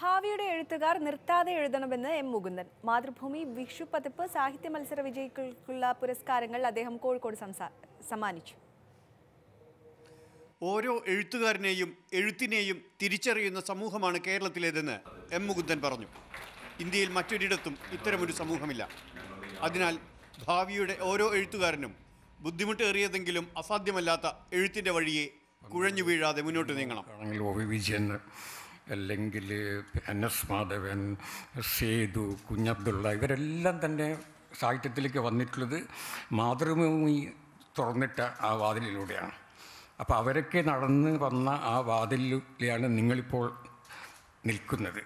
ഭാവിയുടെ എഴുത്തുകാർ നിർത്താതെ എഴുതണമെന്ന് എം മുകുന്ദൻ മാതൃഭൂമി വിഷു പതിപ്പ് സാഹിത്യ മത്സര വിജയികൾക്കുള്ള പുരസ്കാരങ്ങൾ അദ്ദേഹം കോഴിക്കോട് സമ്മാനിച്ചു ഓരോ എഴുത്തുകാരനെയും എഴുത്തിനെയും തിരിച്ചറിയുന്ന സമൂഹമാണ് കേരളത്തിലേതെന്ന് എം മുകുന്ദൻ പറഞ്ഞു ഇന്ത്യയിൽ മറ്റൊരിടത്തും ഇത്തരമൊരു സമൂഹമില്ല അതിനാൽ ഭാവിയുടെ ഓരോ എഴുത്തുകാരനും ബുദ്ധിമുട്ടേറിയതെങ്കിലും അസാധ്യമല്ലാത്ത എഴുത്തിൻ്റെ വഴിയെ കുഴഞ്ഞു വീഴാതെ മുന്നോട്ട് നീങ്ങണം അല്ലെങ്കിൽ എൻ എസ് മാധവൻ സേതു കുഞ്ഞബ്ദുള്ള ഇവരെല്ലാം തന്നെ സാഹിത്യത്തിലേക്ക് വന്നിട്ടുള്ളത് മാതൃഭൂമി തുറന്നിട്ട ആ വാതിലിലൂടെയാണ് അപ്പോൾ അവരൊക്കെ നടന്ന് വന്ന ആ വാതിലിലൂടെയാണ് നിങ്ങളിപ്പോൾ നിൽക്കുന്നത്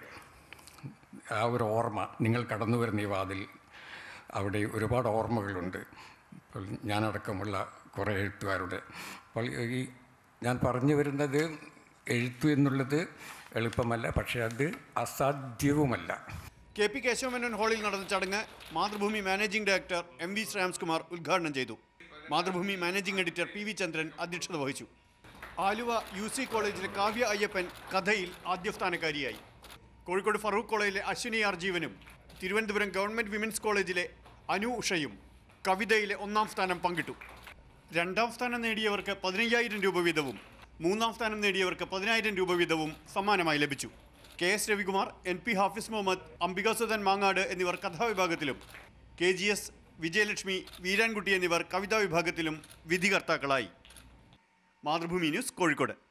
ആ ഒരു ഓർമ്മ നിങ്ങൾ കടന്നു വരുന്ന ഈ വാതിൽ അവിടെ ഒരുപാട് ഓർമ്മകളുണ്ട് ഇപ്പോൾ ഞാനടക്കമുള്ള കുറേ എഴുത്തുകാരുടെ അപ്പോൾ ഈ ഞാൻ പറഞ്ഞു വരുന്നത് എഴുത്തു എന്നുള്ളത് എളുപ്പമല്ല പക്ഷേ അത് അസാധ്യവുമല്ല കെ പി കേശവമേനോൻ ഹാളിൽ നടന്ന ചടങ്ങ് Mathrubhumi managing director M V Shreyamskumar ഉദ്ഘാടനം ചെയ്തു Mathrubhumi managing editor P V Chandran അധ്യക്ഷത വഹിച്ചു ആലുവ യു സി കോളേജിലെ കാവ്യ അയ്യപ്പൻ കഥയിൽ ആദ്യസ്ഥാനക്കാരിയായി കോഴിക്കോട് ഫറൂഖ് കോളേജിലെ അശ്വിനി ആർ ജീവനും തിരുവനന്തപുരം ഗവൺമെൻറ് വിമൻസ് കോളേജിലെ അനു ഉഷയും കവിതയിലെ ഒന്നാം സ്ഥാനം പങ്കിട്ടു രണ്ടാം സ്ഥാനം നേടിയവർക്ക് പതിനയ്യായിരം രൂപ വീതവും മൂന്നാം സ്ഥാനം നേടിയവർക്ക് പതിനായിരം രൂപ വീതവും സമ്മാനമായി ലഭിച്ചു K S Ravikumar N P Hafis Muhammad Ambika Mangad എന്നിവർ കഥാവിഭാഗത്തിലും K G S Vijayalakshmi Veerankutty എന്നിവർ കവിതാ വിഭാഗത്തിലും വിധികർത്താക്കളായി മാതൃഭൂമി ന്യൂസ് കോഴിക്കോട്